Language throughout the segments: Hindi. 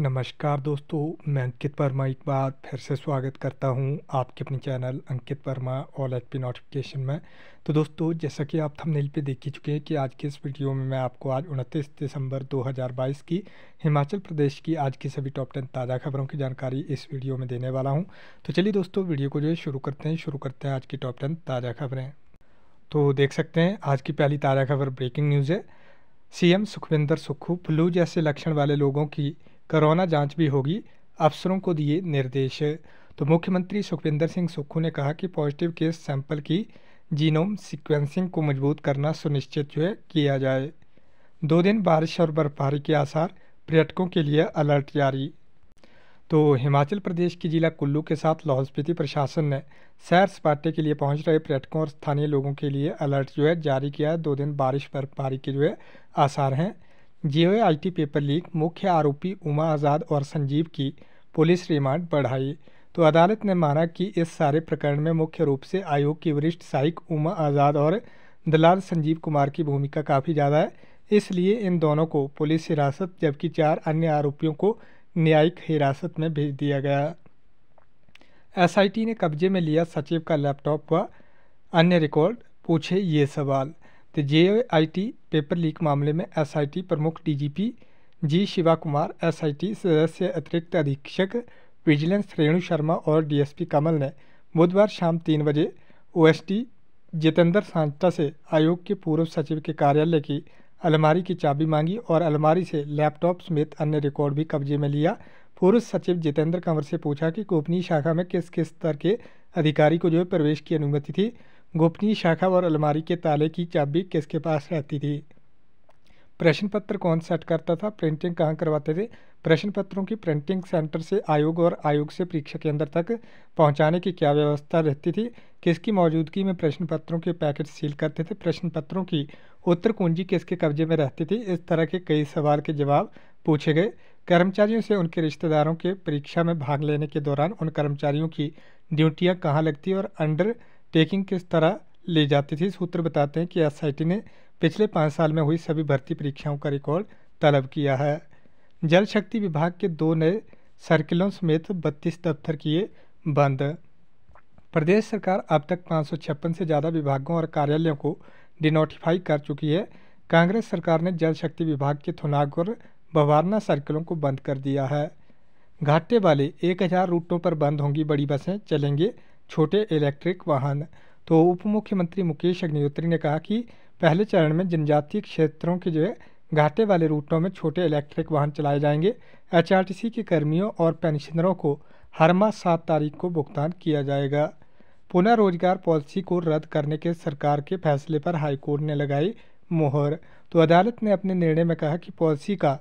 नमस्कार दोस्तों मैं अंकित वर्मा एक बार फिर से स्वागत करता हूं आपके अपने channel Ankit Verma all H P notification में तो दोस्तों जैसा कि आप थंबनेल पे देख ही चुके हैं कि आज के इस वीडियो में मैं आपको आज उनतीस दिसंबर 2022 की हिमाचल प्रदेश की आज की सभी टॉप टेन ताज़ा खबरों की जानकारी इस वीडियो में देने वाला हूँ तो चलिए दोस्तों वीडियो को जो है शुरू करते हैं शुरू करते हैं आज की टॉप टेन ताज़ा खबरें तो देख सकते हैं आज की पहली ताज़ा खबर ब्रेकिंग न्यूज़ है सीएम सुखविंदर सुक्खू फ्लू जैसे लक्षण वाले लोगों की कोरोना जांच भी होगी अफसरों को दिए निर्देश तो मुख्यमंत्री सुखविंदर सिंह सुक्खू ने कहा कि पॉजिटिव केस सैंपल की जीनोम सीक्वेंसिंग को मजबूत करना सुनिश्चित जो है किया जाए दो दिन बारिश और बर्फबारी के आसार पर्यटकों के लिए अलर्ट जारी तो हिमाचल प्रदेश की जिला कुल्लू के साथ लाहौल स्पीति प्रशासन ने सैर सपाटे के लिए पहुंच रहे पर्यटकों और स्थानीय लोगों के लिए अलर्ट जो है जारी किया है दो दिन बारिश बर्फबारी के जो है आसार हैं जेओआईटी पेपर लीक मुख्य आरोपी उमा आज़ाद और संजीव की पुलिस रिमांड बढ़ाई तो अदालत ने माना कि इस सारे प्रकरण में मुख्य रूप से आयोग की वरिष्ठ सहायक उमा आज़ाद और दलाल संजीव कुमार की भूमिका काफ़ी ज़्यादा है इसलिए इन दोनों को पुलिस हिरासत जबकि चार अन्य आरोपियों को न्यायिक हिरासत में भेज दिया गया एसआईटी ने कब्जे में लिया सचिव का लैपटॉप व अन्य रिकॉर्ड पूछे ये सवाल तो टी पेपर लीक मामले में एस आई टी प्रमुख D G P G Shiva Kumar S I T सदस्य अतिरिक्त अधीक्षक विजिलेंस रेणु शर्मा और डी एस पी कमल ने बुधवार शाम तीन बजे O S T Jitendra Santa से आयोग के पूर्व सचिव के कार्यालय की अलमारी की चाबी मांगी और अलमारी से लैपटॉप समेत अन्य रिकॉर्ड भी कब्जे में लिया पूर्व सचिव जितेंद्र कंवर से पूछा कि गोपनीय शाखा में किस किस स्तर के अधिकारी को जो है प्रवेश की अनुमति थी गोपनीय शाखा और अलमारी के ताले की चाबी किसके पास रहती थी प्रश्न पत्र कौन सेट करता था प्रिंटिंग कहाँ करवाते थे प्रश्न पत्रों की प्रिंटिंग सेंटर से आयोग और आयोग से परीक्षा केंद्र तक पहुंचाने की क्या व्यवस्था रहती थी किसकी मौजूदगी में प्रश्न पत्रों के पैकेट सील करते थे प्रश्न पत्रों की उत्तर कुंजी किसके कब्जे में रहती थी इस तरह के कई सवाल के जवाब पूछे गए कर्मचारियों से उनके रिश्तेदारों के परीक्षा में भाग लेने के दौरान उन कर्मचारियों की ड्यूटियाँ कहाँ लगती और अंडर टेकिंग किस तरह ले जाती थी सूत्र बताते हैं कि एस ने पिछले पाँच साल में हुई सभी भर्ती परीक्षाओं का रिकॉर्ड तलब किया है जल शक्ति विभाग के दो नए सर्किलों समेत बत्तीस दफ्तर किए बंद प्रदेश सरकार अब तक पाँच से ज़्यादा विभागों और कार्यालयों को डिनोटिफाई कर चुकी है कांग्रेस सरकार ने जल शक्ति विभाग के थुनाग और बवारना सर्किलों को बंद कर दिया है घाटे वाले 1000 रूटों पर बंद होंगी बड़ी बसें चलेंगे छोटे इलेक्ट्रिक वाहन तो उप मुख्यमंत्री मुकेश अग्निहोत्री ने कहा कि पहले चरण में जनजातीय क्षेत्रों के जो है घाटे वाले रूटों में छोटे इलेक्ट्रिक वाहन चलाए जाएंगे एचआरटीसी के कर्मियों और पेंशनरों को हर माह सात तारीख को भुगतान किया जाएगा पुनः रोजगार पॉलिसी को रद्द करने के सरकार के फैसले पर हाईकोर्ट ने लगाई मोहर तो अदालत ने अपने निर्णय में कहा कि पॉलिसी का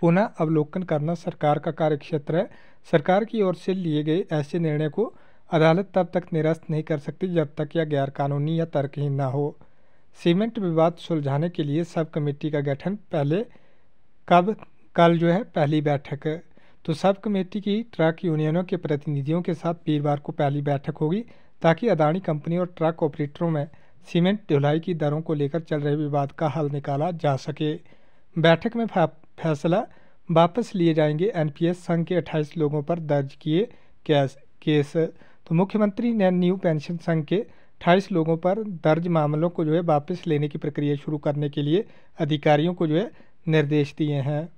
पुनः अवलोकन करना सरकार का कार्यक्षेत्र है सरकार की ओर से लिए गए ऐसे निर्णय को अदालत तब तक निरस्त नहीं कर सकती जब तक यह गैरकानूनी या तर्कहीन ना हो सीमेंट विवाद सुलझाने के लिए सब कमेटी का गठन पहले कब कल जो है पहली बैठक तो सब कमेटी की ट्रक यूनियनों के प्रतिनिधियों के साथ वीरवार को पहली बैठक होगी ताकि अदानी कंपनी और ट्रक ऑपरेटरों में सीमेंट ढुलाई की दरों को लेकर चल रहे विवाद का हल निकाला जा सके बैठक में फैसला वापस लिए जाएंगे एनपीएस संघ के 28 लोगों पर दर्ज किए केस तो मुख्यमंत्री ने न्यू पेंशन संघ के अट्ठाईस लोगों पर दर्ज मामलों को जो है वापस लेने की प्रक्रिया शुरू करने के लिए अधिकारियों को जो है निर्देश दिए हैं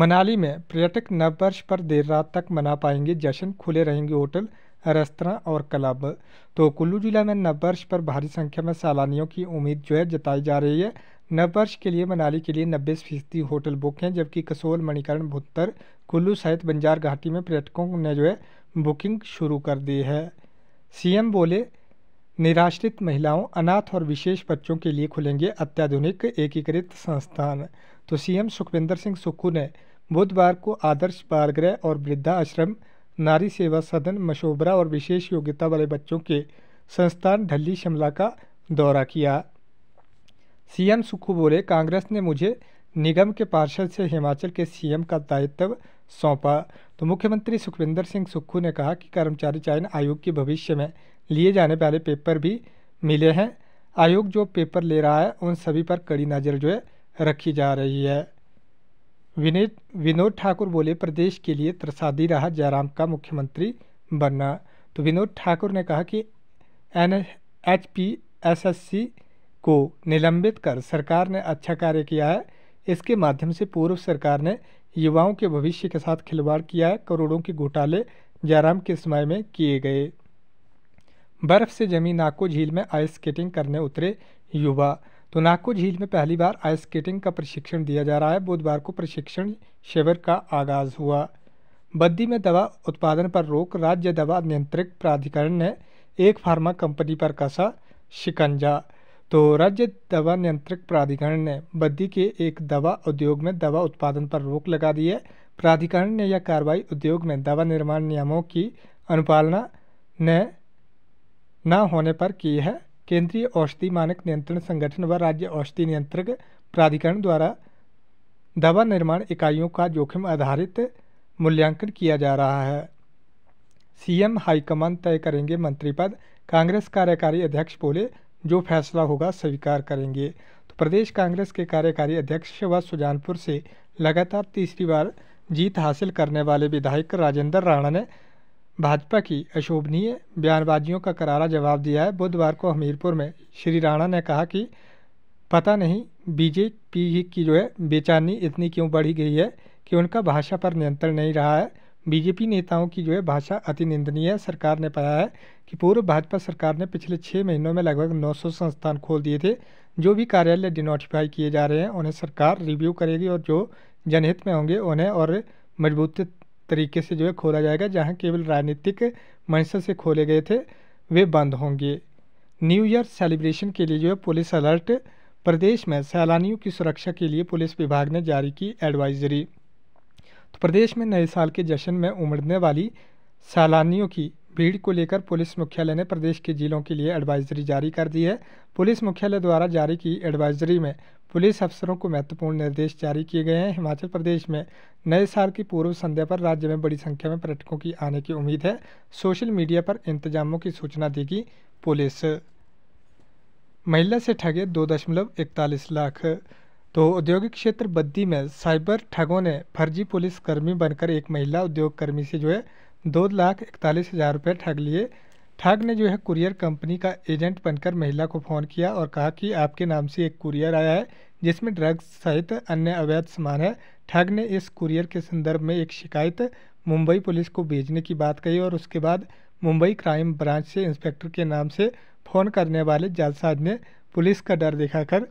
मनाली में पर्यटक नववर्ष पर देर रात तक मना पाएंगे जश्न खुले रहेंगे होटल रेस्तरा और क्लब तो कुल्लू जिला में नववर्ष पर भारी संख्या में सैलानियों की उम्मीद जो है जताई जा रही है नववर्ष के लिए मनाली के लिए नब्बे फीसदी होटल बुक हैं जबकि कसोल मणिकरण भुत्तर कुल्लू सहित बंजार घाटी में पर्यटकों ने जो है बुकिंग शुरू कर दी है सीएम बोले निराश्रित महिलाओं अनाथ और विशेष बच्चों के लिए खुलेंगे अत्याधुनिक एकीकृत संस्थान तो सीएम सुखविंदर सिंह सुक्खू ने बुधवार को आदर्श बालगृह और वृद्धा आश्रम नारी सेवा सदन मशोबरा और विशेष योग्यता वाले बच्चों के संस्थान ढली शिमला का दौरा किया सीएम सुक्खू बोले कांग्रेस ने मुझे निगम के पार्षद से हिमाचल के सीएम का दायित्व सौंपा तो मुख्यमंत्री सुखविंदर सिंह सुक्खू ने कहा कि कर्मचारी चयन आयोग के भविष्य में लिए जाने वाले पेपर भी मिले हैं आयोग जो पेपर ले रहा है उन सभी पर कड़ी नज़र जो है रखी जा रही है विनीत विनोद ठाकुर बोले प्रदेश के लिए त्रसादी रहा जयराम का मुख्यमंत्री बनना तो विनोद ठाकुर ने कहा कि N H P S S C को निलंबित कर सरकार ने अच्छा कार्य किया है इसके माध्यम से पूर्व सरकार ने युवाओं के भविष्य के साथ खिलवाड़ किया है करोड़ों के घोटाले जयराम के समय में किए गए बर्फ से जमी नाको झील में आइस स्केटिंग करने उतरे युवा तो नाको झील में पहली बार आइस स्केटिंग का प्रशिक्षण दिया जा रहा है बुधवार को प्रशिक्षण शिविर का आगाज हुआ बद्दी में दवा उत्पादन पर रोक राज्य दवा नियंत्रक प्राधिकरण ने एक फार्मा कंपनी पर कसा शिकंजा तो राज्य दवा नियंत्रक प्राधिकरण ने बद्दी के एक दवा उद्योग में दवा उत्पादन पर रोक लगा दी है प्राधिकरण ने यह कार्रवाई उद्योग में दवा निर्माण नियमों की अनुपालना ने न होने पर की है केंद्रीय औषधि मानक नियंत्रण संगठन व राज्य औषधि नियंत्रक प्राधिकरण द्वारा दवा निर्माण इकाइयों का जोखिम आधारित मूल्यांकन किया जा रहा है सीएम हाईकमान तय करेंगे मंत्री पद कांग्रेस कार्यकारी अध्यक्ष बोले जो फैसला होगा स्वीकार करेंगे तो प्रदेश कांग्रेस के कार्यकारी अध्यक्ष व सुजानपुर से लगातार तीसरी बार जीत हासिल करने वाले विधायक राजेंद्र राणा ने भाजपा की अशोभनीय बयानबाजियों का करारा जवाब दिया है बुधवार को हमीरपुर में श्री राणा ने कहा कि पता नहीं बीजेपी की जो है बेचैनी इतनी क्यों बढ़ी गई है कि उनका भाषा पर नियंत्रण नहीं रहा है बीजेपी नेताओं की जो है भाषा अति निंदनीय सरकार ने पाया है कि पूर्व भाजपा सरकार ने पिछले छः महीनों में लगभग 900 संस्थान खोल दिए थे जो भी कार्यालय डिनोटिफाई किए जा रहे हैं उन्हें सरकार रिव्यू करेगी और जो जनहित में होंगे उन्हें और मजबूत तरीके से जो है खोला जाएगा जहाँ केवल राजनीतिक मंच से खोले गए थे वे बंद होंगे न्यू ईयर सेलिब्रेशन के लिए जो है पुलिस अलर्ट प्रदेश में सैलानियों की सुरक्षा के लिए पुलिस विभाग ने जारी की एडवाइजरी तो प्रदेश में नए साल के जश्न में उमड़ने वाली सैलानियों की भीड़ को लेकर पुलिस मुख्यालय ने प्रदेश के जिलों के लिए एडवाइजरी जारी कर दी है पुलिस मुख्यालय द्वारा जारी की एडवाइजरी में पुलिस अफसरों को महत्वपूर्ण निर्देश जारी किए गए हैं हिमाचल प्रदेश में नए साल की पूर्व संध्या पर राज्य में बड़ी संख्या में पर्यटकों की आने की उम्मीद है सोशल मीडिया पर इंतजामों की सूचना देगी पुलिस महिला से ठगे दो दशमलव इकतालीस लाख तो औद्योगिक क्षेत्र बद्दी में साइबर ठगों ने फर्जी पुलिस कर्मी बनकर एक महिला उद्योगकर्मी से जो है दो लाख इकतालीस हज़ार रुपये ठग लिए ठग ने जो है कुरियर कंपनी का एजेंट बनकर महिला को फ़ोन किया और कहा कि आपके नाम से एक कुरियर आया है जिसमें ड्रग्स सहित अन्य अवैध सामान है ठग ने इस कुरियर के संदर्भ में एक शिकायत मुंबई पुलिस को भेजने की बात कही और उसके बाद मुंबई क्राइम ब्रांच से इंस्पेक्टर के नाम से फ़ोन करने वाले जालसाज ने पुलिस का डर दिखाकर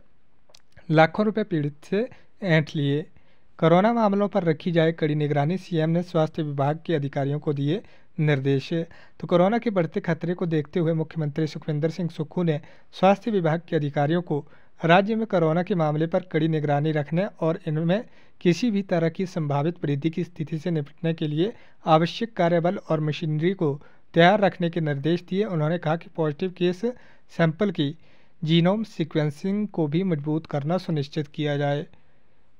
लाखों रुपए पीड़ित से ऐंठ लिए कोरोना मामलों पर रखी जाए कड़ी निगरानी सीएम ने स्वास्थ्य विभाग के अधिकारियों को दिए निर्देश तो कोरोना के बढ़ते खतरे को देखते हुए मुख्यमंत्री सुखविंदर सिंह सुक्खू ने स्वास्थ्य विभाग के अधिकारियों को राज्य में कोरोना के मामले पर कड़ी निगरानी रखने और इनमें किसी भी तरह की संभावित वृद्धि की स्थिति से निपटने के लिए आवश्यक कार्यबल और मशीनरी को तैयार रखने के निर्देश दिए उन्होंने कहा कि पॉजिटिव केस सैंपल की जीनोम सीक्वेंसिंग को भी मजबूत करना सुनिश्चित किया जाए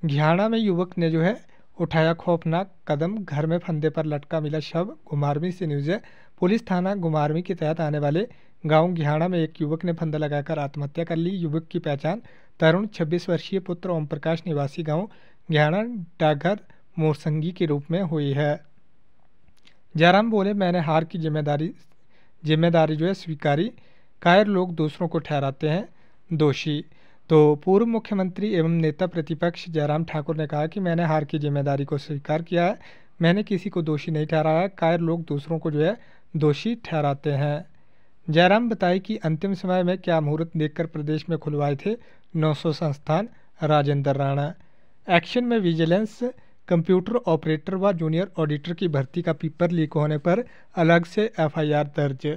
घियाणा में युवक ने जो है उठाया खौफनाक कदम घर में फंदे पर लटका मिला शव घुमारवी से न्यूज़ है पुलिस थाना घुमारवी के तहत आने वाले गांव घियाणा में एक युवक ने फंदा लगाकर आत्महत्या कर ली युवक की पहचान तरुण 26 वर्षीय पुत्र ओम प्रकाश निवासी गांव घियाणा डाघर मोरसंगी के रूप में हुई है जयराम बोले मैंने हार की जिम्मेदारी जिम्मेदारी जो है स्वीकारी कायर लोग दूसरों को ठहराते हैं दोषी तो पूर्व मुख्यमंत्री एवं नेता प्रतिपक्ष जयराम ठाकुर ने कहा कि मैंने हार की जिम्मेदारी को स्वीकार किया है मैंने किसी को दोषी नहीं ठहराया कायर लोग दूसरों को जो है दोषी ठहराते हैं जयराम बताए कि अंतिम समय में क्या मुहूर्त देखकर प्रदेश में खुलवाए थे 900 संस्थान राजेंद्र राणा एक्शन में विजिलेंस कंप्यूटर ऑपरेटर व जूनियर ऑडिटर की भर्ती का पेपर लीक होने पर अलग से एफ दर्ज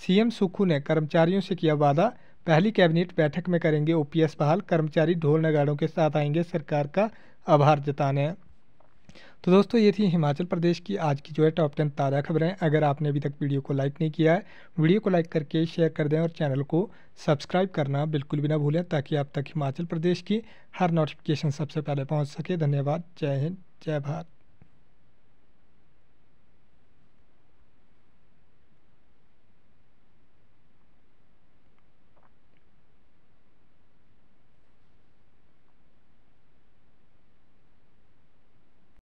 सीएम सुक्खू ने कर्मचारियों से किया वादा पहली कैबिनेट बैठक में करेंगे ओपीएस बहाल कर्मचारी ढोल नगाड़ों के साथ आएंगे सरकार का आभार जताने तो दोस्तों ये थी हिमाचल प्रदेश की आज की जो है टॉप टेन ताज़ा खबरें अगर आपने अभी तक वीडियो को लाइक नहीं किया है वीडियो को लाइक करके शेयर कर दें और चैनल को सब्सक्राइब करना बिल्कुल भी ना भूलें ताकि आप तक हिमाचल प्रदेश की हर नोटिफिकेशन सबसे पहले पहुंच सके धन्यवाद जय हिंद जय भारत